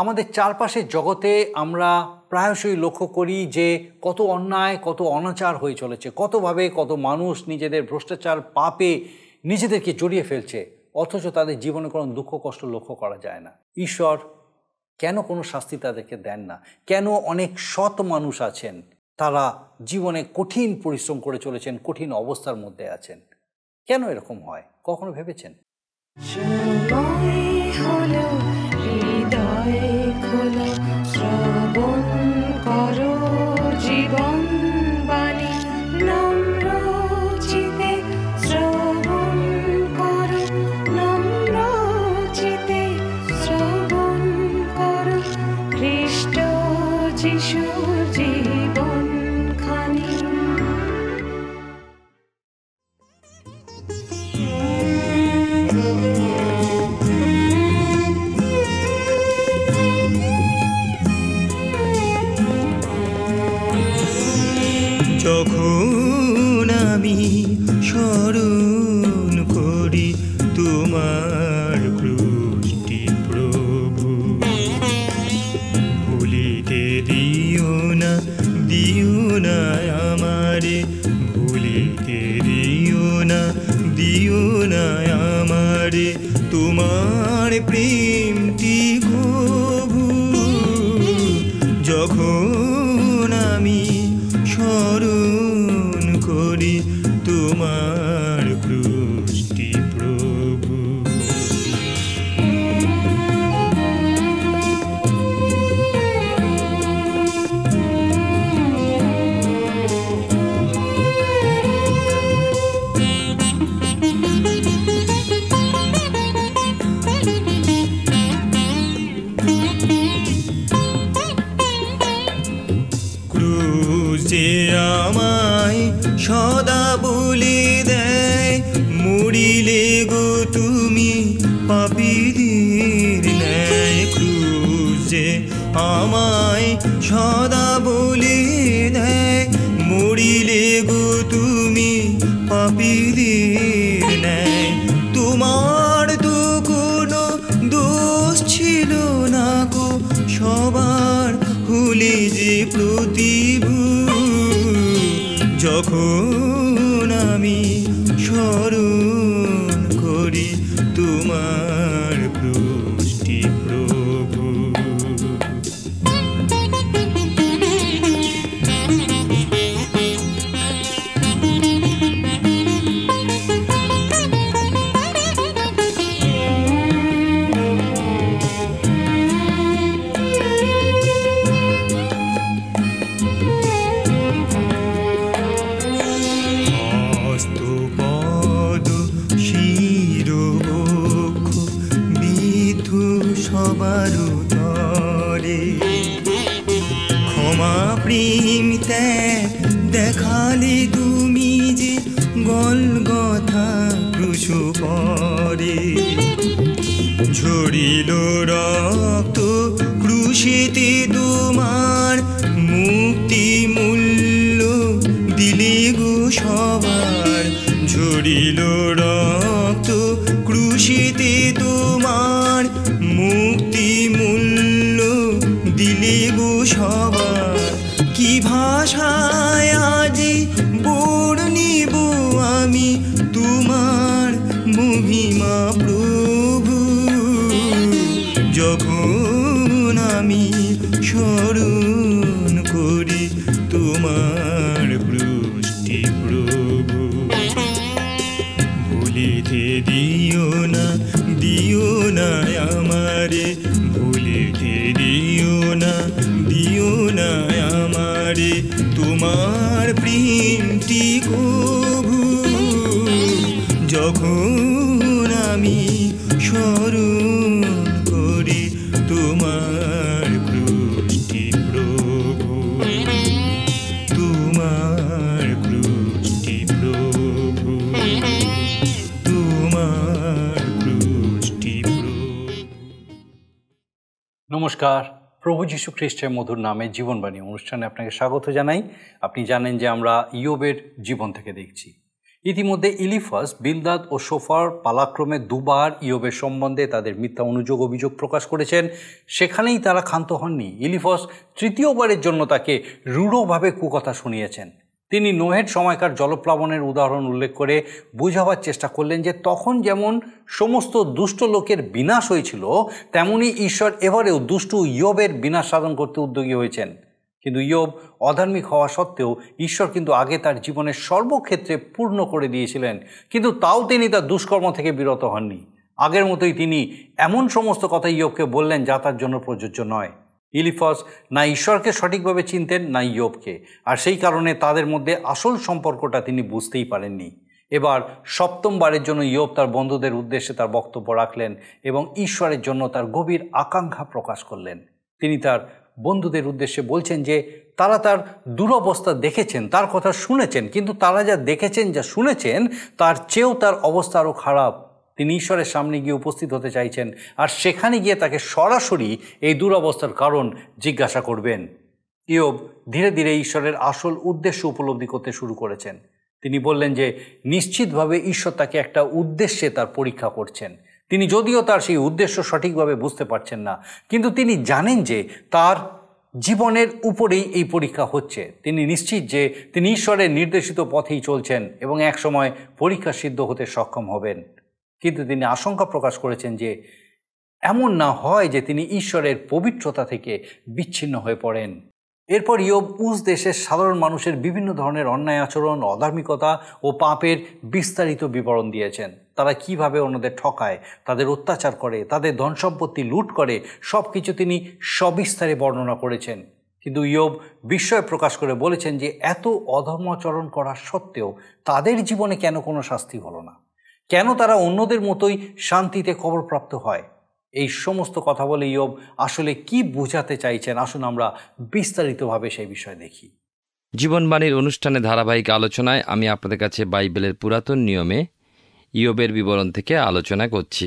আমাদের চারপাশের জগতে আমরা প্রায়শই লক্ষ্য করি যে কত অন্যায় কত অনাচার হয়ে চলেছে কতভাবে কত মানুষ নিজেদের ভ্রষ্টাচার পাপে নিজেদেরকে জড়িয়ে ফেলছে অথচ তাদের জীবনে কোনো দুঃখ কষ্ট লক্ষ্য করা যায় না ঈশ্বর কেন কোনো শাস্তি তাদেরকে দেন না কেন অনেক সৎ মানুষ আছেন তারা জীবনে কঠিন পরিশ্রম করে চলেছেন কঠিন অবস্থার মধ্যে আছেন কেন এরকম হয় কখনো ভেবেছেন Oh. yokum 追求。নমস্কার প্রভু যীশু খ্রিস্টের মধুর নামে জীবনবাণী অনুষ্ঠানে আপনাকে স্বাগত জানাই আপনি জানেন যে আমরা ইয়োবের জীবন থেকে দেখছি ইতিমধ্যে ইলিফাস বিলদাত ও সোফার পালাক্রমে দুবার ইয়োবের সম্বন্ধে তাদের মিথ্যা অনুযোগ অভিযোগ প্রকাশ করেছেন সেখানেই তারা ক্ষান্ত হননি ইলিফাস তৃতীয়বারের জন্য তাকে রূঢ়ভাবে কুকথা শুনিয়েছেন তিনি নোহেড সময়কার জলপ্লাবনের উদাহরণ উল্লেখ করে বোঝাবার চেষ্টা করলেন যে তখন যেমন সমস্ত দুষ্ট লোকের বিনাশ হয়েছিল তেমনি ঈশ্বর এবারেও দুষ্টু ইয়বের বিনাশ সাধন করতে উদ্যোগী হয়েছেন কিন্তু ইয়ব অধার্মিক হওয়া সত্ত্বেও ঈশ্বর কিন্তু আগে তার জীবনের সর্বক্ষেত্রে পূর্ণ করে দিয়েছিলেন কিন্তু তাও তিনি তার দুষ্কর্ম থেকে বিরত হননি আগের মতোই তিনি এমন সমস্ত কথা ইয়বকে বললেন যা তার জন্য প্রযোজ্য নয় ইলিফস না ঈশ্বরকে সঠিকভাবে চিনতেন না ইয়োবকে আর সেই কারণে তাদের মধ্যে আসল সম্পর্কটা তিনি বুঝতেই পারেননি এবার সপ্তমবারের জন্য ইয়োব তার বন্ধুদের উদ্দেশ্যে তার বক্তব্য রাখলেন এবং ঈশ্বরের জন্য তার গভীর আকাঙ্ক্ষা প্রকাশ করলেন তিনি তার বন্ধুদের উদ্দেশ্যে বলছেন যে তারা তার দুরবস্থা দেখেছেন তার কথা শুনেছেন কিন্তু তারা যা দেখেছেন যা শুনেছেন তার চেয়েও তার অবস্থা আরও খারাপ তিনি ঈশ্বরের সামনে গিয়ে উপস্থিত হতে চাইছেন আর সেখানে গিয়ে তাকে সরাসরি এই দুরবস্থার কারণ জিজ্ঞাসা করবেন ইয়ব ধীরে ধীরে ঈশ্বরের আসল উদ্দেশ্য উপলব্ধি করতে শুরু করেছেন তিনি বললেন যে নিশ্চিতভাবে ঈশ্বর তাকে একটা উদ্দেশ্যে তার পরীক্ষা করছেন তিনি যদিও তার সেই উদ্দেশ্য সঠিকভাবে বুঝতে পারছেন না কিন্তু তিনি জানেন যে তার জীবনের উপরেই এই পরীক্ষা হচ্ছে তিনি নিশ্চিত যে তিনি ঈশ্বরের নির্দেশিত পথেই চলছেন এবং একসময় পরীক্ষা সিদ্ধ হতে সক্ষম হবেন কিন্তু তিনি আশঙ্কা প্রকাশ করেছেন যে এমন না হয় যে তিনি ঈশ্বরের পবিত্রতা থেকে বিচ্ছিন্ন হয়ে পড়েন এরপর ইয়োব উজ দেশের সাধারণ মানুষের বিভিন্ন ধরনের অন্যায় আচরণ অধার্মিকতা ও পাপের বিস্তারিত বিবরণ দিয়েছেন তারা কিভাবে অন্যদের ঠকায় তাদের অত্যাচার করে তাদের ধন সম্পত্তি লুট করে সব কিছু তিনি সবিস্তারে বর্ণনা করেছেন কিন্তু ইয়োব বিস্ময় প্রকাশ করে বলেছেন যে এত অধর্মাচরণ করা সত্ত্বেও তাদের জীবনে কেন কোনো শাস্তি হলো না কেন তারা অন্যদের মতোই শান্তিতে খবরপ্রাপ্ত হয় এই সমস্ত কথা বলে ইয়ব আসলে কি বোঝাতে চাইছেন আসুন আমরা বিস্তারিতভাবে সেই বিষয় দেখি জীবনবাণীর অনুষ্ঠানে ধারাবাহিক আলোচনায় আমি আপনাদের কাছে বাইবেলের পুরাতন নিয়মে ইয়বের বিবরণ থেকে আলোচনা করছি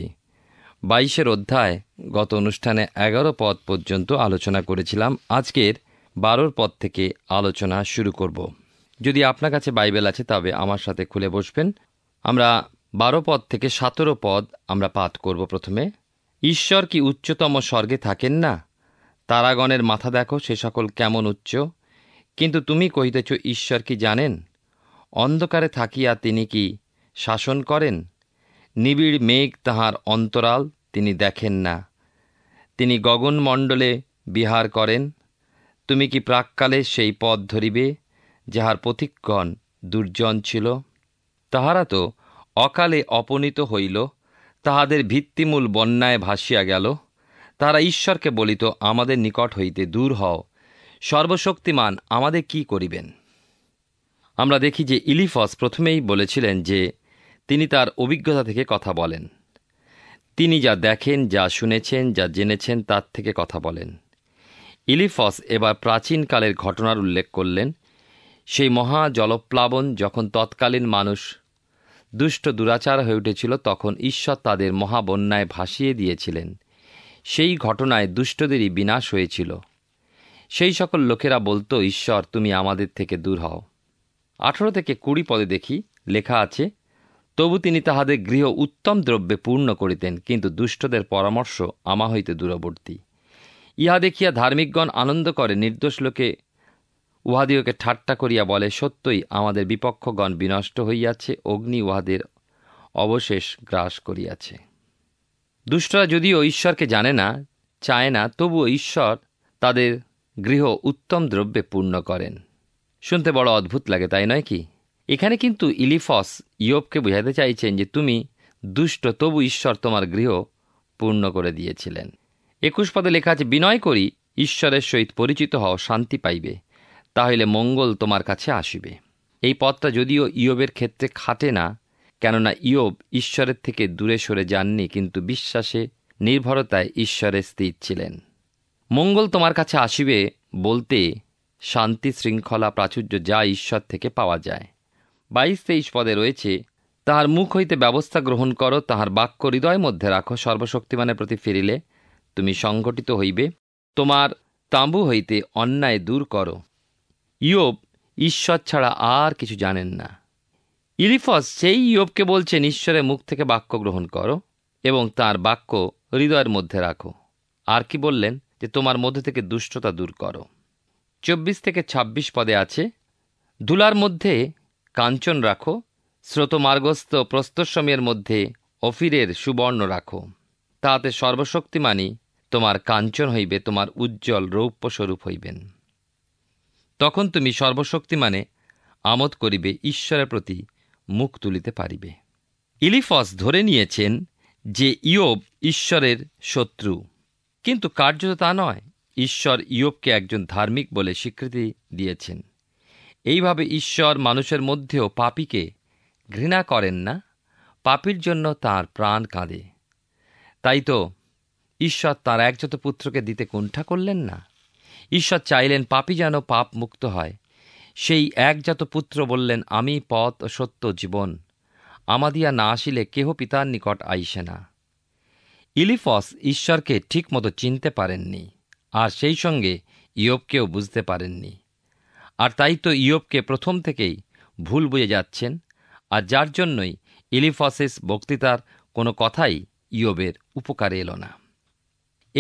বাইশের অধ্যায় গত অনুষ্ঠানে এগারো পদ পর্যন্ত আলোচনা করেছিলাম আজকের বারোর পদ থেকে আলোচনা শুরু করব যদি আপনার কাছে বাইবেল আছে তবে আমার সাথে খুলে বসবেন আমরা বারো পদ থেকে সতেরো পদ আমরা পাঠ করব প্রথমে ঈশ্বর কি উচ্চতম স্বর্গে থাকেন না তারাগণের মাথা দেখো সে সকল কেমন উচ্চ কিন্তু তুমি কহিতেছ ঈশ্বর কি জানেন অন্ধকারে থাকিয়া তিনি কি শাসন করেন নিবিড় মেঘ তাহার অন্তরাল তিনি দেখেন না তিনি গগনমণ্ডলে বিহার করেন তুমি কি প্রাককালে সেই পথ ধরিবে যাহার পথিকগণ দুর্জন ছিল তাহারা তো অকালে অপনীত হইল তাহাদের ভিত্তিমূল বন্যায় ভাসিয়া গেল তারা ঈশ্বরকে বলিত আমাদের নিকট হইতে দূর হও সর্বশক্তিমান আমাদের কি করিবেন আমরা দেখি যে ইলিফস প্রথমেই বলেছিলেন যে তিনি তার অভিজ্ঞতা থেকে কথা বলেন তিনি যা দেখেন যা শুনেছেন যা জেনেছেন তার থেকে কথা বলেন ইলিফস এবার প্রাচীনকালের ঘটনার উল্লেখ করলেন সেই মহা জলপ্লাবন যখন তৎকালীন মানুষ দুষ্ট দুরাচার হয়ে উঠেছিল তখন ঈশ্বর তাদের মহাবন্যায় ভাসিয়ে দিয়েছিলেন সেই ঘটনায় দুষ্টদেরই বিনাশ হয়েছিল সেই সকল লোকেরা বলতো ঈশ্বর তুমি আমাদের থেকে দূর হও আঠেরো থেকে কুড়ি পদে দেখি লেখা আছে তবু তিনি তাহাদের গৃহ উত্তম দ্রব্যে পূর্ণ করিতেন কিন্তু দুষ্টদের পরামর্শ আমা হইতে দূরবর্তী ইহা দেখিয়া ধার্মিকগণ আনন্দ করে নির্দোষ লোকে উহাদিওকে ঠাট্টা করিয়া বলে সত্যই আমাদের বিপক্ষগণ বিনষ্ট হইয়াছে অগ্নি উহাদের অবশেষ গ্রাস করিয়াছে দুষ্টরা যদিও ঈশ্বরকে জানে না চায় না তবুও ঈশ্বর তাদের গৃহ উত্তম দ্রব্যে পূর্ণ করেন শুনতে বড় অদ্ভুত লাগে তাই নয় কি এখানে কিন্তু ইলিফস ইয়োপকে বুঝাতে চাইছেন যে তুমি দুষ্ট তবু ঈশ্বর তোমার গৃহ পূর্ণ করে দিয়েছিলেন একুশ পদে লেখা আছে বিনয় করি ঈশ্বরের সহিত পরিচিত হও শান্তি পাইবে তাহলে মঙ্গল তোমার কাছে আসবে এই পথটা যদিও ইয়বের ক্ষেত্রে খাটে না কেননা ইয়ব ঈশ্বরের থেকে দূরে সরে যাননি কিন্তু বিশ্বাসে নির্ভরতায় ঈশ্বরে স্থির ছিলেন মঙ্গল তোমার কাছে আসিবে বলতে শান্তি শৃঙ্খলা প্রাচুর্য যা ঈশ্বর থেকে পাওয়া যায় বাইশ তেইশ পদে রয়েছে তাহার মুখ হইতে ব্যবস্থা গ্রহণ করো তাহার বাক্য হৃদয় মধ্যে রাখো সর্বশক্তিমানের প্রতি ফিরিলে তুমি সংগঠিত হইবে তোমার তাঁবু হইতে অন্যায় দূর করো ইয়োব ঈশ্বর ছাড়া আর কিছু জানেন না ইলিফস সেই ইয়োবকে বলছেন ঈশ্বরের মুখ থেকে বাক্য গ্রহণ করো এবং তার বাক্য হৃদয়ের মধ্যে রাখো আর কি বললেন যে তোমার মধ্যে থেকে দুষ্টতা দূর করো চব্বিশ থেকে ২৬ পদে আছে ধুলার মধ্যে কাঞ্চন রাখো স্রোতমার্গস্থ প্রস্তরসময়ের মধ্যে অফিরের সুবর্ণ রাখো তাহাতে সর্বশক্তিমানী তোমার কাঞ্চন হইবে তোমার উজ্জ্বল রৌপ্যস্বরূপ হইবেন তখন তুমি সর্বশক্তি মানে আমোদ করিবে ঈশ্বরের প্রতি মুখ তুলিতে পারিবে ইলিফস ধরে নিয়েছেন যে ইয়োব ঈশ্বরের শত্রু কিন্তু কার্যত তা নয় ঈশ্বর ইয়োবকে একজন ধার্মিক বলে স্বীকৃতি দিয়েছেন এইভাবে ঈশ্বর মানুষের মধ্যেও পাপিকে ঘৃণা করেন না পাপির জন্য তার প্রাণ কাঁদে তাই তো ঈশ্বর তার একজত পুত্রকে দিতে কুণ্ঠা করলেন না ঈশ্বর চাইলেন পাপি যেন পাপ মুক্ত হয় সেই একজাত পুত্র বললেন আমি পথ সত্য জীবন আমাদিয়া না আসিলে কেহ পিতার নিকট আইসে না ইলিফস ঈশ্বরকে ঠিকমতো চিনতে পারেননি আর সেই সঙ্গে ইয়োবকেও বুঝতে পারেননি আর তাই তো ইয়োবকে প্রথম থেকেই ভুল বুঝে যাচ্ছেন আর যার জন্যই ইলিফসেস বক্তৃতার কোনো কথাই ইয়োবের উপকারে এলো না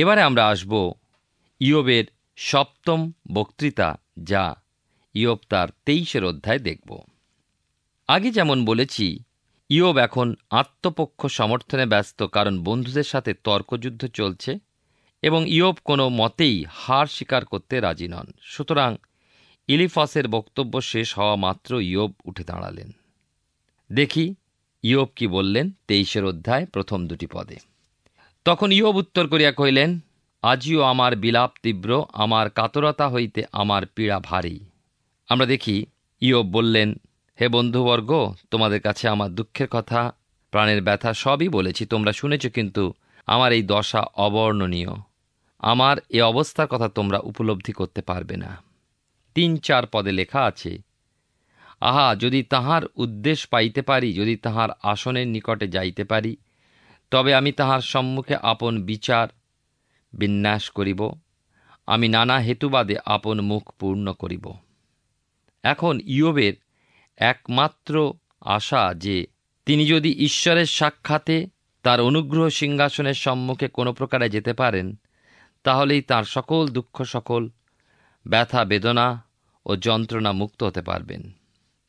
এবারে আমরা আসব ইয়োবের সপ্তম বক্তৃতা যা ইয়োব তার তেইশের অধ্যায় দেখব আগে যেমন বলেছি ইয়োব এখন আত্মপক্ষ সমর্থনে ব্যস্ত কারণ বন্ধুদের সাথে তর্কযুদ্ধ চলছে এবং ইয়োব কোনো মতেই হার স্বীকার করতে রাজি নন সুতরাং ইলিফাসের বক্তব্য শেষ হওয়া মাত্র ইয়োব উঠে দাঁড়ালেন দেখি ইয়োব কি বললেন তেইশের অধ্যায় প্রথম দুটি পদে তখন ইয়োব উত্তর করিয়া কহিলেন আজিও আমার বিলাপ তীব্র আমার কাতরতা হইতে আমার পীড়া ভারী আমরা দেখি ইয়ব বললেন হে বন্ধুবর্গ তোমাদের কাছে আমার দুঃখের কথা প্রাণের ব্যথা সবই বলেছি তোমরা শুনেছ কিন্তু আমার এই দশা অবর্ণনীয় আমার এ অবস্থার কথা তোমরা উপলব্ধি করতে পারবে না তিন চার পদে লেখা আছে আহা যদি তাহার উদ্দেশ্য পাইতে পারি যদি তাহার আসনের নিকটে যাইতে পারি তবে আমি তাহার সম্মুখে আপন বিচার বিন্যাস করিব আমি নানা হেতুবাদে আপন মুখ পূর্ণ করিব এখন ইয়বের একমাত্র আশা যে তিনি যদি ঈশ্বরের সাক্ষাতে তার অনুগ্রহ সিংহাসনের সম্মুখে কোনো প্রকারে যেতে পারেন তাহলেই তার সকল দুঃখ সকল ব্যথা বেদনা ও যন্ত্রণা মুক্ত হতে পারবেন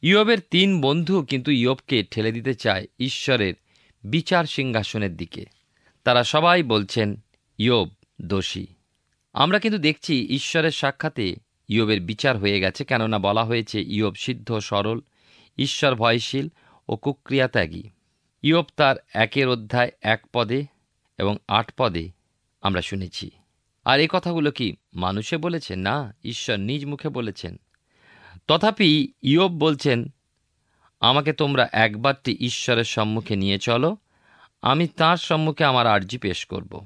ইয়বের তিন বন্ধু কিন্তু ইয়বকে ঠেলে দিতে চায় ঈশ্বরের বিচার সিংহাসনের দিকে তারা সবাই বলছেন ইয়ব দোষী আমরা কিন্তু দেখছি ঈশ্বরের সাক্ষাতে ইয়বের বিচার হয়ে গেছে কেননা বলা হয়েছে ইয়ব সিদ্ধ সরল ঈশ্বর ভয়শীল ও কুক্রিয়া ত্যাগী ইয়ব তার একের অধ্যায় এক পদে এবং আট পদে আমরা শুনেছি আর এই কথাগুলো কি মানুষে বলেছে না ঈশ্বর নিজ মুখে বলেছেন তথাপি ইয়ব বলছেন আমাকে তোমরা একবারটি ঈশ্বরের সম্মুখে নিয়ে চলো আমি তার সম্মুখে আমার আর্জি পেশ করবো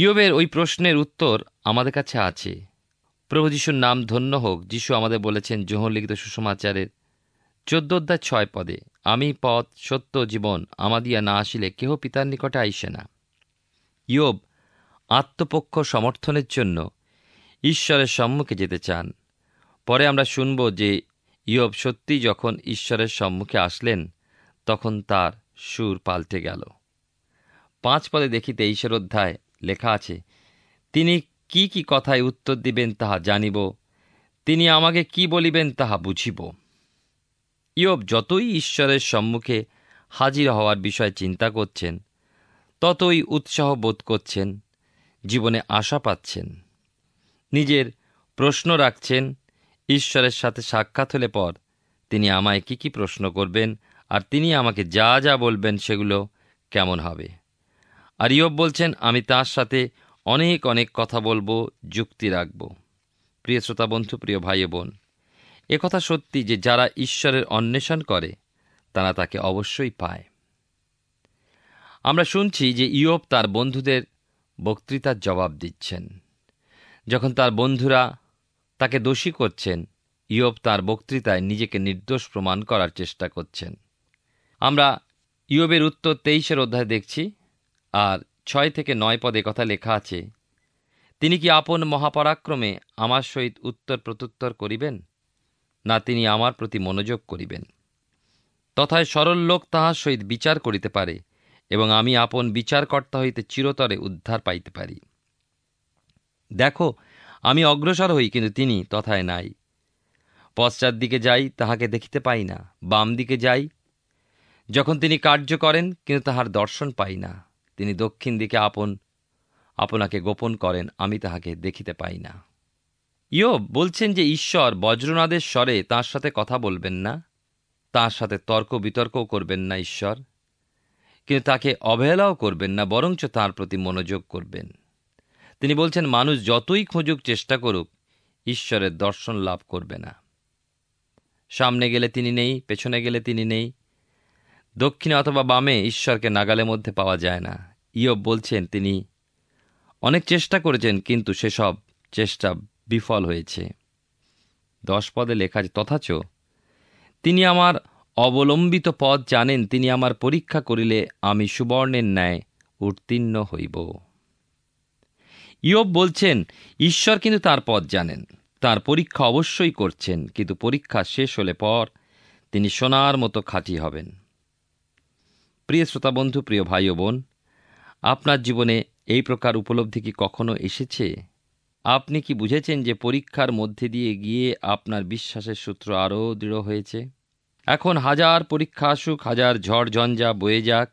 ইয়বের ওই প্রশ্নের উত্তর আমাদের কাছে আছে প্রভু যিশুর নাম ধন্য হোক যিশু আমাদের বলেছেন জোহর লিখিত সুসমাচারের ছয় পদে আমি পথ সত্য জীবন আমাদিয়া না আসিলে কেহ পিতার নিকটে আইসে না ইয়ব আত্মপক্ষ সমর্থনের জন্য ঈশ্বরের সম্মুখে যেতে চান পরে আমরা শুনব যে ইয়ব সত্যি যখন ঈশ্বরের সম্মুখে আসলেন তখন তার সুর পাল্টে গেল পাঁচ পদে দেখিতে ঈশ্বর অধ্যায় লেখা আছে তিনি কি কি কথায় উত্তর দিবেন তাহা জানিব তিনি আমাকে কি বলিবেন তাহা বুঝিব ইয়ব যতই ঈশ্বরের সম্মুখে হাজির হওয়ার বিষয়ে চিন্তা করছেন ততই উৎসাহ বোধ করছেন জীবনে আশা পাচ্ছেন নিজের প্রশ্ন রাখছেন ঈশ্বরের সাথে সাক্ষাৎ হলে পর তিনি আমায় কি কি প্রশ্ন করবেন আর তিনি আমাকে যা যা বলবেন সেগুলো কেমন হবে আর ইয়ব বলছেন আমি তার সাথে অনেক অনেক কথা বলবো যুক্তি রাখব প্রিয় শ্রোতা বন্ধু প্রিয় ভাই বোন একথা সত্যি যে যারা ঈশ্বরের অন্বেষণ করে তারা তাকে অবশ্যই পায় আমরা শুনছি যে ইয়ব তার বন্ধুদের বক্তৃতার জবাব দিচ্ছেন যখন তার বন্ধুরা তাকে দোষী করছেন ইয়ব তার বক্তৃতায় নিজেকে নির্দোষ প্রমাণ করার চেষ্টা করছেন আমরা ইয়বের উত্তর তেইশের অধ্যায় দেখছি আর ছয় থেকে নয় পদে কথা লেখা আছে তিনি কি আপন মহাপরাক্রমে আমার সহিত উত্তর প্রত্যুত্তর করিবেন না তিনি আমার প্রতি মনোযোগ করিবেন তথায় সরল লোক তাহার সহিত বিচার করিতে পারে এবং আমি আপন বিচারকর্তা হইতে চিরতরে উদ্ধার পাইতে পারি দেখো আমি অগ্রসর হই কিন্তু তিনি তথায় নাই পশ্চাৎ দিকে যাই তাহাকে দেখিতে পাই না বাম দিকে যাই যখন তিনি কার্য করেন কিন্তু তাহার দর্শন পাই না তিনি দক্ষিণ দিকে আপন আপনাকে গোপন করেন আমি তাহাকে দেখিতে পাই না ইয়োব বলছেন যে ঈশ্বর বজ্রনাদের স্বরে তাঁর সাথে কথা বলবেন না তাঁর সাথে তর্ক বিতর্কও করবেন না ঈশ্বর কিন্তু তাকে অবহেলাও করবেন না বরঞ্চ তাঁর প্রতি মনোযোগ করবেন তিনি বলছেন মানুষ যতই খোঁজুক চেষ্টা করুক ঈশ্বরের দর্শন লাভ করবে না সামনে গেলে তিনি নেই পেছনে গেলে তিনি নেই দক্ষিণে অথবা বামে ঈশ্বরকে নাগালের মধ্যে পাওয়া যায় না ইয়ব বলছেন তিনি অনেক চেষ্টা করেছেন কিন্তু সেসব চেষ্টা বিফল হয়েছে দশ পদে লেখা তথাচ তিনি আমার অবলম্বিত পদ জানেন তিনি আমার পরীক্ষা করিলে আমি সুবর্ণের ন্যায় উত্তীর্ণ হইব ইয়ব বলছেন ঈশ্বর কিন্তু তার পদ জানেন তার পরীক্ষা অবশ্যই করছেন কিন্তু পরীক্ষা শেষ হলে পর তিনি সোনার মতো খাঁটি হবেন প্রিয় শ্রোতা বন্ধু প্রিয় ভাই ও বোন আপনার জীবনে এই প্রকার উপলব্ধি কি কখনো এসেছে আপনি কি বুঝেছেন যে পরীক্ষার মধ্যে দিয়ে গিয়ে আপনার বিশ্বাসের সূত্র আরও দৃঢ় হয়েছে এখন হাজার পরীক্ষা আসুক হাজার ঝড় ঝঞ্ঝা বয়ে যাক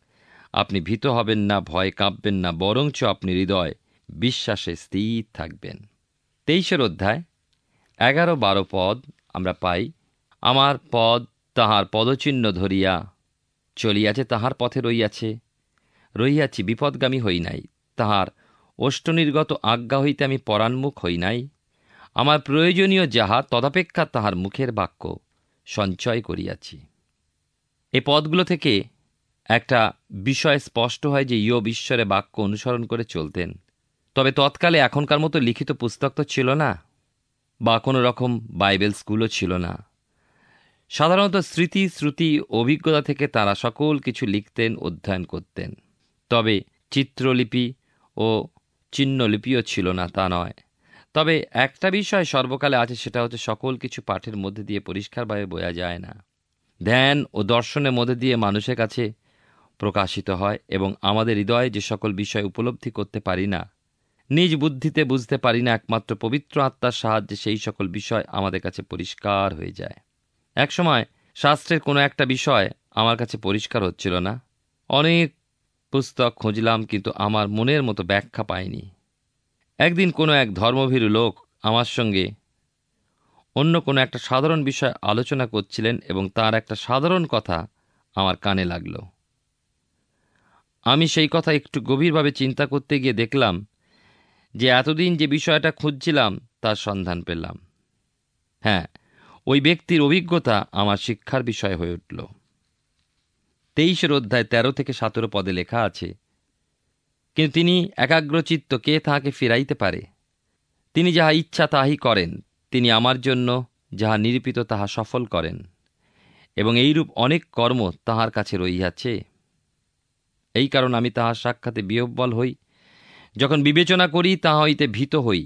আপনি ভীত হবেন না ভয় কাঁপবেন না বরঞ্চ আপনি হৃদয় বিশ্বাসে স্থির থাকবেন তেইশের অধ্যায় এগারো বারো পদ আমরা পাই আমার পদ তাহার পদচিহ্ন ধরিয়া চলিয়াছে তাহার পথে রইয়াছে রহিয়াছি বিপদগামী হই নাই তাহার অষ্টনির্গত আজ্ঞা হইতে আমি পরাণমুখ হই নাই আমার প্রয়োজনীয় যাহা তদাপেক্ষা তাহার মুখের বাক্য সঞ্চয় করিয়াছি এ পদগুলো থেকে একটা বিষয় স্পষ্ট হয় যে ইয়ব ঈশ্বরে বাক্য অনুসরণ করে চলতেন তবে তৎকালে এখনকার মতো লিখিত পুস্তক তো ছিল না বা কোনো রকম বাইবেল স্কুলও ছিল না সাধারণত স্মৃতি শ্রুতি অভিজ্ঞতা থেকে তারা সকল কিছু লিখতেন অধ্যয়ন করতেন তবে চিত্রলিপি ও চিহ্নলিপিও ছিল না তা নয় তবে একটা বিষয় সর্বকালে আছে সেটা হচ্ছে সকল কিছু পাঠের মধ্যে দিয়ে পরিষ্কারভাবে বোঝা যায় না ধ্যান ও দর্শনের মধ্যে দিয়ে মানুষের কাছে প্রকাশিত হয় এবং আমাদের হৃদয়ে যে সকল বিষয় উপলব্ধি করতে পারি না নিজ বুদ্ধিতে বুঝতে পারি না একমাত্র পবিত্র আত্মার সাহায্যে সেই সকল বিষয় আমাদের কাছে পরিষ্কার হয়ে যায় একসময় শাস্ত্রের কোনো একটা বিষয় আমার কাছে পরিষ্কার হচ্ছিল না অনেক পুস্তক খুঁজলাম কিন্তু আমার মনের মতো ব্যাখ্যা পাইনি একদিন কোনো এক ধর্মভীরু লোক আমার সঙ্গে অন্য কোনো একটা সাধারণ বিষয় আলোচনা করছিলেন এবং তার একটা সাধারণ কথা আমার কানে লাগল আমি সেই কথা একটু গভীরভাবে চিন্তা করতে গিয়ে দেখলাম যে এতদিন যে বিষয়টা খুঁজছিলাম তার সন্ধান পেলাম হ্যাঁ ওই ব্যক্তির অভিজ্ঞতা আমার শিক্ষার বিষয় হয়ে উঠল তেইশের অধ্যায় ১৩ থেকে সতেরো পদে লেখা আছে কিন্তু তিনি একাগ্রচিত্ত কে তাহাকে ফিরাইতে পারে তিনি যাহা ইচ্ছা তাহাই করেন তিনি আমার জন্য যাহা নিরূপিত তাহা সফল করেন এবং এইরূপ অনেক কর্ম তাহার কাছে রইয়াছে এই কারণ আমি তাহার সাক্ষাতে বিহব্বল হই যখন বিবেচনা করি তাহা হইতে ভীত হই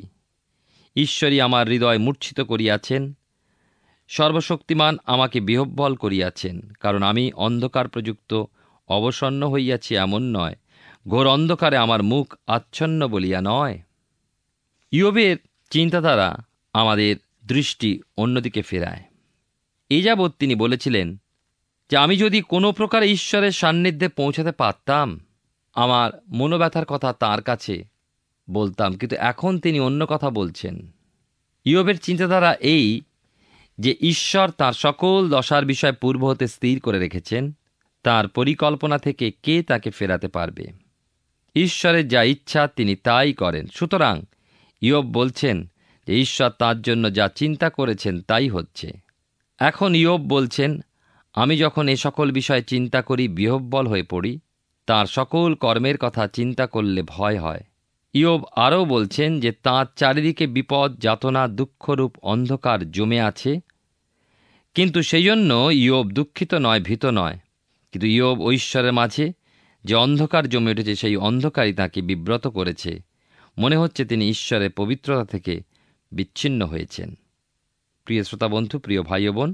ঈশ্বরই আমার হৃদয় মূর্ছিত করিয়াছেন সর্বশক্তিমান আমাকে বিহব্বল করিয়াছেন কারণ আমি অন্ধকার প্রযুক্ত অবসন্ন হইয়াছি এমন নয় ঘোর অন্ধকারে আমার মুখ আচ্ছন্ন বলিয়া নয় ইয়বের চিন্তাধারা আমাদের দৃষ্টি অন্যদিকে ফেরায় এ যাবৎ তিনি বলেছিলেন যে আমি যদি কোনো প্রকারে ঈশ্বরের সান্নিধ্যে পৌঁছাতে পারতাম আমার মনোব্যথার কথা তার কাছে বলতাম কিন্তু এখন তিনি অন্য কথা বলছেন ইয়বের চিন্তাধারা এই যে ঈশ্বর তার সকল দশার বিষয় পূর্ব হতে স্থির করে রেখেছেন তার পরিকল্পনা থেকে কে তাকে ফেরাতে পারবে ঈশ্বরের যা ইচ্ছা তিনি তাই করেন সুতরাং ইয়ব বলছেন যে ঈশ্বর তার জন্য যা চিন্তা করেছেন তাই হচ্ছে এখন ইয়ব বলছেন আমি যখন এ সকল বিষয়ে চিন্তা করি বিহব্বল হয়ে পড়ি তার সকল কর্মের কথা চিন্তা করলে ভয় হয় ইয়ব আরও বলছেন যে তাঁর চারিদিকে বিপদ যাতনা দুঃখরূপ অন্ধকার জমে আছে কিন্তু সেই জন্য ইয়োব দুঃখিত নয় ভীত নয় কিন্তু ইয়োব ঐশ্বরের মাঝে যে অন্ধকার জমে উঠেছে সেই অন্ধকারই তাঁকে বিব্রত করেছে মনে হচ্ছে তিনি ঈশ্বরের পবিত্রতা থেকে বিচ্ছিন্ন হয়েছেন প্রিয় শ্রোতা বন্ধু প্রিয় ভাই বোন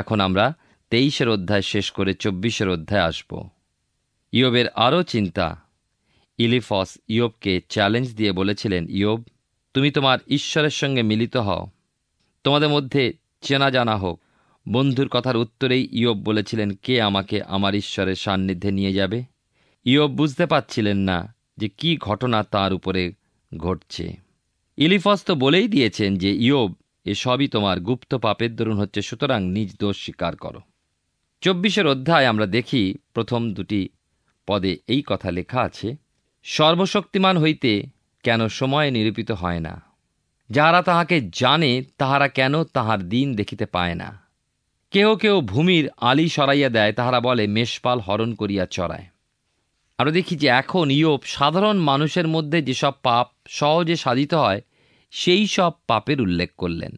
এখন আমরা তেইশের অধ্যায় শেষ করে চব্বিশের অধ্যায় আসব ইয়োবের আরও চিন্তা ইলিফস ইয়োবকে চ্যালেঞ্জ দিয়ে বলেছিলেন ইয়োব তুমি তোমার ঈশ্বরের সঙ্গে মিলিত হও তোমাদের মধ্যে চেনা জানা হোক বন্ধুর কথার উত্তরেই ইয়ব বলেছিলেন কে আমাকে আমার ঈশ্বরের সান্নিধ্যে নিয়ে যাবে ইয়ব বুঝতে পারছিলেন না যে কি ঘটনা তার উপরে ঘটছে ইলিফস তো বলেই দিয়েছেন যে ইয়ব এসবই তোমার গুপ্ত পাপের দরুন হচ্ছে সুতরাং নিজ দোষ স্বীকার করো চব্বিশের অধ্যায় আমরা দেখি প্রথম দুটি পদে এই কথা লেখা আছে সর্বশক্তিমান হইতে কেন সময় নিরূপিত হয় না যাহারা তাহাকে জানে তাহারা কেন তাহার দিন দেখিতে পায় না কেহ কেহ ভূমির আলি সরাইয়া দেয় তাহারা বলে মেষপাল হরণ করিয়া চড়ায় আরও দেখি যে এখন ইয়োপ সাধারণ মানুষের মধ্যে যেসব পাপ সহজে সাধিত হয় সেই সব পাপের উল্লেখ করলেন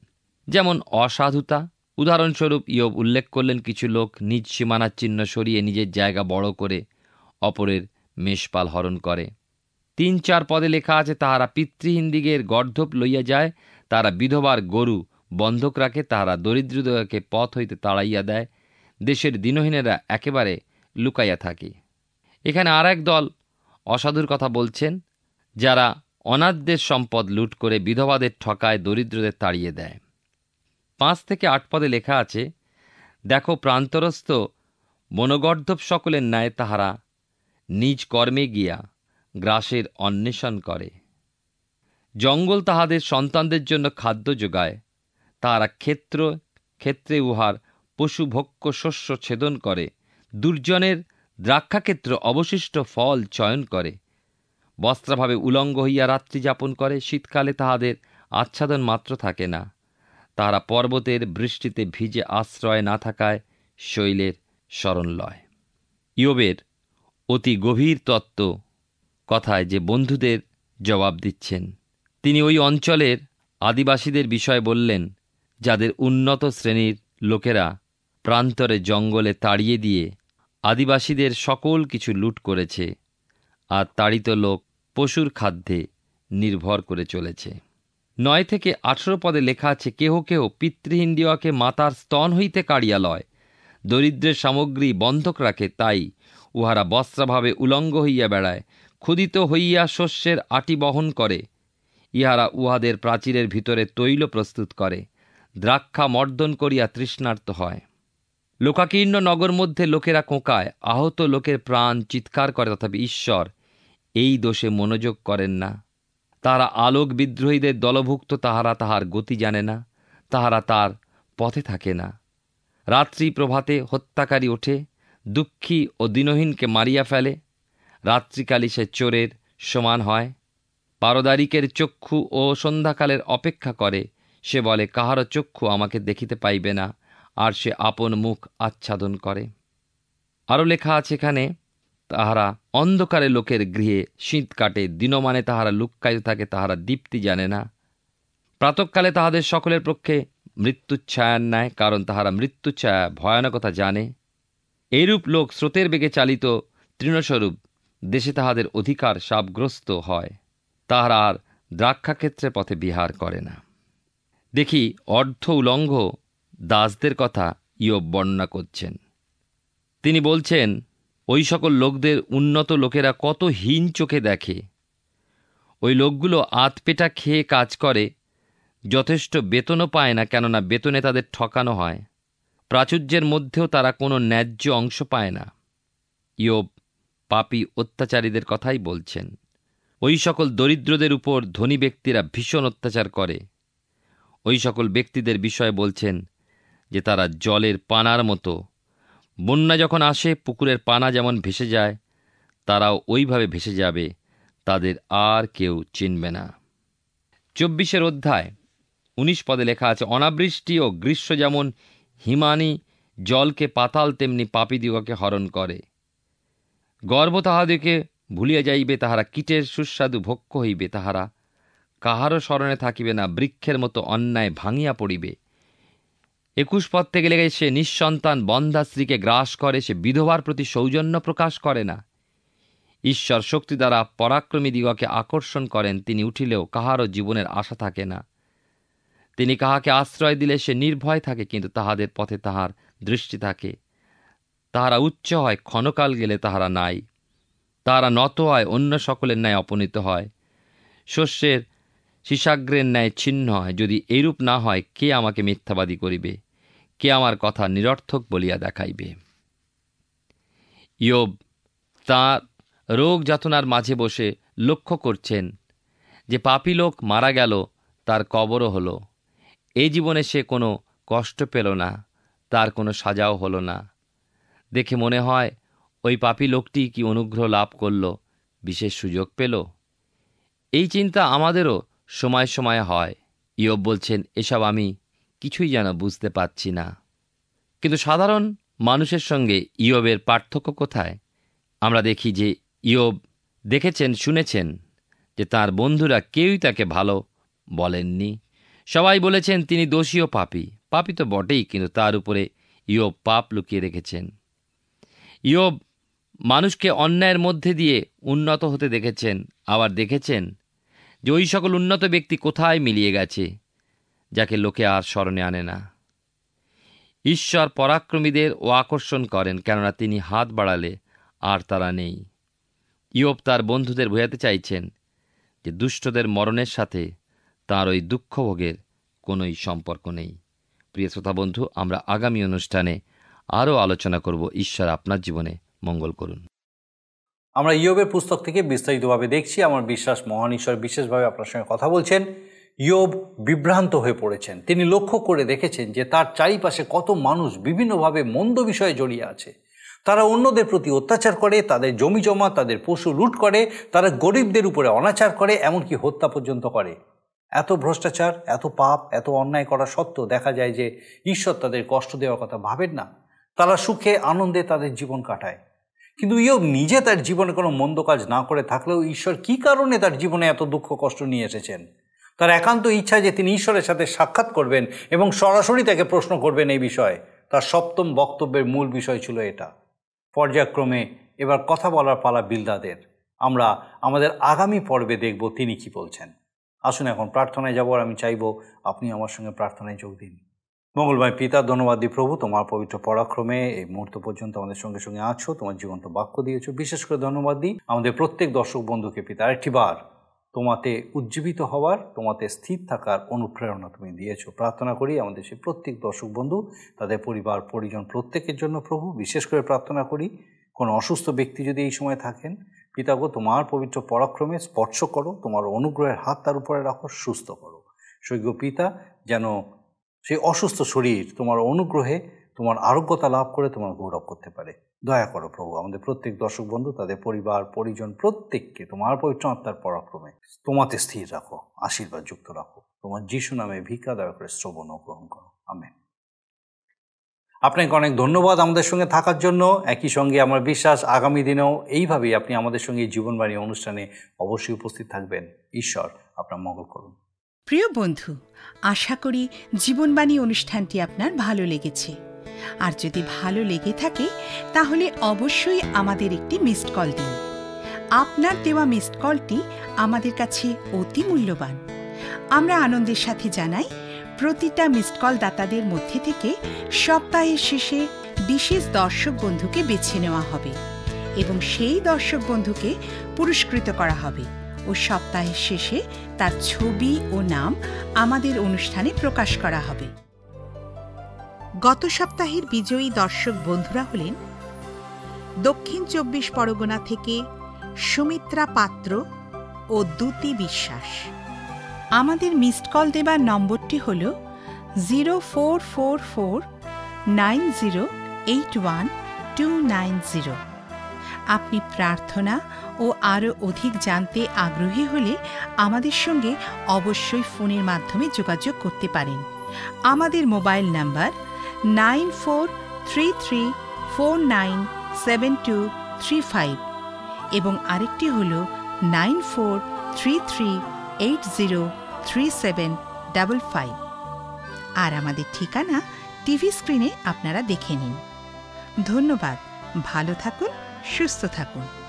যেমন অসাধুতা উদাহরণস্বরূপ ইয়োব উল্লেখ করলেন কিছু লোক নিজ সীমানার চিহ্ন সরিয়ে নিজের জায়গা বড় করে অপরের মেষপাল হরণ করে তিন চার পদে লেখা আছে তাহারা পিতৃহীন দিগের গর্ধপ লইয়া যায় তারা বিধবার গরু বন্ধক রাখে তাহারা দরিদ্রদয়াকে পথ হইতে তাড়াইয়া দেয় দেশের দিনহীনেরা একেবারে লুকাইয়া থাকে এখানে আর এক দল অসাধুর কথা বলছেন যারা অনাথদের সম্পদ লুট করে বিধবাদের ঠকায় দরিদ্রদের তাড়িয়ে দেয় পাঁচ থেকে আট পদে লেখা আছে দেখো প্রান্তরস্থ মনোগর্ধব সকলের ন্যায় তাহারা নিজ কর্মে গিয়া গ্রাসের অন্বেষণ করে জঙ্গল তাহাদের সন্তানদের জন্য খাদ্য যোগায় তারা ক্ষেত্র ক্ষেত্রে উহার পশুভক্ষ শস্য ছেদন করে দুর্জনের দ্রাক্ষাক্ষেত্র অবশিষ্ট ফল চয়ন করে বস্ত্রভাবে উলঙ্গ হইয়া রাত্রি যাপন করে শীতকালে তাহাদের আচ্ছাদন মাত্র থাকে না তাহারা পর্বতের বৃষ্টিতে ভিজে আশ্রয় না থাকায় শৈলের স্মরণ লয় ইয়বের অতি গভীর তত্ত্ব কথায় যে বন্ধুদের জবাব দিচ্ছেন তিনি ওই অঞ্চলের আদিবাসীদের বিষয় বললেন যাদের উন্নত শ্রেণীর লোকেরা প্রান্তরে জঙ্গলে তাড়িয়ে দিয়ে আদিবাসীদের সকল কিছু লুট করেছে আর তাড়িত লোক পশুর খাদ্যে নির্ভর করে চলেছে নয় থেকে আঠেরো পদে লেখা আছে কেহ কেহ পিতৃহীন দিওয়াকে মাতার স্তন হইতে কাড়িয়া লয় দরিদ্রের সামগ্রী বন্ধক রাখে তাই উহারা বস্ত্রাভাবে উলঙ্গ হইয়া বেড়ায় ক্ষুদিত হইয়া শস্যের আটি বহন করে ইহারা উহাদের প্রাচীরের ভিতরে তৈল প্রস্তুত করে দ্রাক্ষা মর্দন করিয়া তৃষ্ণার্ত হয় লোকাকীর্ণ নগর মধ্যে লোকেরা কোঁকায় আহত লোকের প্রাণ চিৎকার করে তথাপি ঈশ্বর এই দোষে মনোযোগ করেন না তারা আলোক বিদ্রোহীদের দলভুক্ত তাহারা তাহার গতি জানে না তাহারা তার পথে থাকে না রাত্রি প্রভাতে হত্যাকারী ওঠে দুঃখী ও দিনহীনকে মারিয়া ফেলে রাত্রিকালী সে চোরের সমান হয় পারদারিকের চক্ষু ও সন্ধ্যাকালের অপেক্ষা করে সে বলে কাহার চক্ষু আমাকে দেখিতে পাইবে না আর সে আপন মুখ আচ্ছাদন করে আরও লেখা আছে এখানে তাহারা অন্ধকারে লোকের গৃহে শীত কাটে দিনমানে তাহারা লুক্কায় থাকে তাহারা দীপ্তি জানে না প্রাতকালে তাহাদের সকলের পক্ষে মৃত্যুচ্ছায়ার ছায়ার কারণ তাহারা মৃত্যু ছায়া ভয়ানকতা জানে এইরূপ লোক স্রোতের বেগে চালিত তৃণস্বরূপ দেশে তাহাদের অধিকার সাপগ্রস্ত হয় তাহারা আর দ্রাক্ষাক্ষেত্রে পথে বিহার করে না দেখি অর্ধ উলঙ্ঘ দাসদের কথা ইয়ব বর্ণনা করছেন তিনি বলছেন ওই সকল লোকদের উন্নত লোকেরা কত হীন চোখে দেখে ওই লোকগুলো আতপেটা খেয়ে কাজ করে যথেষ্ট বেতনও পায় না কেননা বেতনে তাদের ঠকানো হয় প্রাচুর্যের মধ্যেও তারা কোনো ন্যায্য অংশ পায় না ইয়ব পাপি অত্যাচারীদের কথাই বলছেন ওই সকল দরিদ্রদের উপর ধনী ব্যক্তিরা ভীষণ অত্যাচার করে ওই সকল ব্যক্তিদের বিষয়ে বলছেন যে তারা জলের পানার মতো বন্যা যখন আসে পুকুরের পানা যেমন ভেসে যায় তারাও ওইভাবে ভেসে যাবে তাদের আর কেউ চিনবে না চব্বিশের অধ্যায় উনিশ পদে লেখা আছে অনাবৃষ্টি ও গ্রীষ্ম যেমন হিমানি জলকে পাতাল তেমনি পাপীদিগকে হরণ করে গর্ব তাহাদিকে ভুলিয়া যাইবে তাহারা কীটের সুস্বাদু ভক্ষ হইবে তাহারা কাহারও স্মরণে থাকিবে না বৃক্ষের মতো অন্যায় ভাঙিয়া পড়িবে একুশ পথ থেকে লেগে সে নিঃসন্তান বন্ধা স্ত্রীকে গ্রাস করে সে বিধবার প্রতি সৌজন্য প্রকাশ করে না ঈশ্বর শক্তি দ্বারা পরাক্রমী দিগকে আকর্ষণ করেন তিনি উঠিলেও কাহারও জীবনের আশা থাকে না তিনি কাহাকে আশ্রয় দিলে সে নির্ভয় থাকে কিন্তু তাহাদের পথে তাহার দৃষ্টি থাকে তাহারা উচ্চ হয় ক্ষণকাল গেলে তাহারা নাই তাহারা নত হয় অন্য সকলের ন্যায় অপনীত হয় শস্যের শিশাগ্রের ন্যায় ছিন্ন হয় যদি এরূপ না হয় কে আমাকে মিথ্যাবাদী করিবে কে আমার কথা নিরর্থক বলিয়া দেখাইবে ইয়োব তাঁর রোগ যাতনার মাঝে বসে লক্ষ্য করছেন যে পাপি লোক মারা গেল তার কবরও হলো এই জীবনে সে কোনো কষ্ট পেল না তার কোনো সাজাও হল না দেখে মনে হয় ওই পাপি লোকটি কি অনুগ্রহ লাভ করল বিশেষ সুযোগ পেল এই চিন্তা আমাদেরও সময় সময় হয় ইয়ব বলছেন এসব আমি কিছুই যেন বুঝতে পারছি না কিন্তু সাধারণ মানুষের সঙ্গে ইয়বের পার্থক্য কোথায় আমরা দেখি যে ইয়ব দেখেছেন শুনেছেন যে তার বন্ধুরা কেউই তাকে ভালো বলেননি সবাই বলেছেন তিনি দোষী ও পাপি পাপি তো বটেই কিন্তু তার উপরে ইয়োব পাপ লুকিয়ে রেখেছেন ইয়োব মানুষকে অন্যায়ের মধ্যে দিয়ে উন্নত হতে দেখেছেন আবার দেখেছেন যে ওই সকল উন্নত ব্যক্তি কোথায় মিলিয়ে গেছে যাকে লোকে আর স্মরণে আনে না ঈশ্বর পরাক্রমীদের ও আকর্ষণ করেন কেননা তিনি হাত বাড়ালে আর তারা নেই ইয়োপ তার বন্ধুদের বোঝাতে চাইছেন যে দুষ্টদের মরণের সাথে তার ওই দুঃখভোগের কোনোই সম্পর্ক নেই প্রিয় শ্রোতা বন্ধু আমরা আগামী অনুষ্ঠানে আরও আলোচনা করব ঈশ্বর আপনার জীবনে মঙ্গল করুন আমরা ইয়োবের পুস্তক থেকে বিস্তারিতভাবে দেখছি আমার বিশ্বাস মহান ঈশ্বর বিশেষভাবে আপনার সঙ্গে কথা বলছেন ইয়োব বিভ্রান্ত হয়ে পড়েছেন তিনি লক্ষ্য করে দেখেছেন যে তার চারিপাশে কত মানুষ বিভিন্নভাবে মন্দ বিষয়ে জড়িয়ে আছে তারা অন্যদের প্রতি অত্যাচার করে তাদের জমি জমা তাদের পশু লুট করে তারা গরিবদের উপরে অনাচার করে এমনকি হত্যা পর্যন্ত করে এত ভ্রষ্টাচার এত পাপ এত অন্যায় করা সত্ত্বেও দেখা যায় যে ঈশ্বর তাদের কষ্ট দেওয়ার কথা ভাবেন না তারা সুখে আনন্দে তাদের জীবন কাটায় কিন্তু ইয়োব নিজে তার জীবনে কোনো মন্দ কাজ না করে থাকলেও ঈশ্বর কি কারণে তার জীবনে এত দুঃখ কষ্ট নিয়ে এসেছেন তার একান্ত ইচ্ছা যে তিনি ঈশ্বরের সাথে সাক্ষাৎ করবেন এবং সরাসরি তাকে প্রশ্ন করবেন এই বিষয়ে তার সপ্তম বক্তব্যের মূল বিষয় ছিল এটা পর্যায়ক্রমে এবার কথা বলার পালা বিলদাদের আমরা আমাদের আগামী পর্বে দেখব তিনি কি বলছেন আসুন এখন প্রার্থনায় যাবো আর আমি চাইব আপনি আমার সঙ্গে প্রার্থনায় যোগ দিন মঙ্গলময় পিতা ধন্যবাদী প্রভু তোমার পবিত্র পরাক্রমে এই মুহূর্ত পর্যন্ত আমাদের সঙ্গে সঙ্গে আছো তোমার জীবন্ত বাক্য দিয়েছো বিশেষ করে ধন্যবাদ দিই আমাদের প্রত্যেক দর্শক বন্ধুকে পিতা আরেকটি বার তোমাতে উজ্জীবিত হওয়ার তোমাতে স্থির থাকার অনুপ্রেরণা তুমি দিয়েছো প্রার্থনা করি আমাদের সেই প্রত্যেক দর্শক বন্ধু তাদের পরিবার পরিজন প্রত্যেকের জন্য প্রভু বিশেষ করে প্রার্থনা করি কোনো অসুস্থ ব্যক্তি যদি এই সময় থাকেন পিতাগ তোমার পবিত্র পরাক্রমে স্পর্শ করো তোমার অনুগ্রহের হাত তার উপরে রাখো সুস্থ করো সৈক্য পিতা যেন সেই অসুস্থ শরীর তোমার অনুগ্রহে তোমার আরোগ্যতা লাভ করে তোমার গৌরব করতে পারে দয়া করো প্রভু আমাদের প্রত্যেক দর্শক বন্ধু তাদের পরিবার পরিজন প্রত্যেককে তোমার পবিত্র আত্মার পরাক্রমে তোমাতে স্থির রাখো আশীর্বাদ যুক্ত রাখো তোমার যিশু নামে ভিক্ষা দয়া করে শ্রবণ গ্রহণ করো আমেন আপনাকে অনেক ধন্যবাদ আমাদের সঙ্গে থাকার জন্য একই সঙ্গে আমার বিশ্বাস আগামী দিনেও এইভাবেই আপনি আমাদের সঙ্গে জীবনবাণী অনুষ্ঠানে অবশ্যই উপস্থিত থাকবেন ঈশ্বর আপনার মঙ্গল করুন প্রিয় বন্ধু আশা করি জীবনবাণী অনুষ্ঠানটি আপনার ভালো লেগেছে আর যদি ভালো লেগে থাকে তাহলে অবশ্যই আমাদের একটি মিসড কল দিন আপনার দেওয়া মিসড কলটি আমাদের কাছে অতি মূল্যবান আমরা আনন্দের সাথে জানাই প্রতিটা মিসড কল দাতাদের মধ্যে থেকে সপ্তাহের শেষে বিশেষ দর্শক বন্ধুকে বেছে নেওয়া হবে এবং সেই দর্শক বন্ধুকে পুরস্কৃত করা হবে ও সপ্তাহের শেষে তার ছবি ও নাম আমাদের অনুষ্ঠানে প্রকাশ করা হবে গত সপ্তাহের বিজয়ী দর্শক বন্ধুরা হলেন দক্ষিণ চব্বিশ পরগনা থেকে সুমিত্রা পাত্র ও দ্যুতি বিশ্বাস আমাদের মিসড কল দেবার নম্বরটি হল zero four four four nine zero eight one two nine zero আপনি প্রার্থনা ও আরও অধিক জানতে আগ্রহী হলে আমাদের সঙ্গে অবশ্যই ফোনের মাধ্যমে যোগাযোগ করতে পারেন আমাদের mobile number nine four three three four nine seven two three five এবং আরেকটি হল nine four three three eight zero three seven double five আর আমাদের ঠিকানা টিভি স্ক্রিনে আপনারা দেখে নিন ধন্যবাদ ভালো থাকুন সুস্থ থাকুন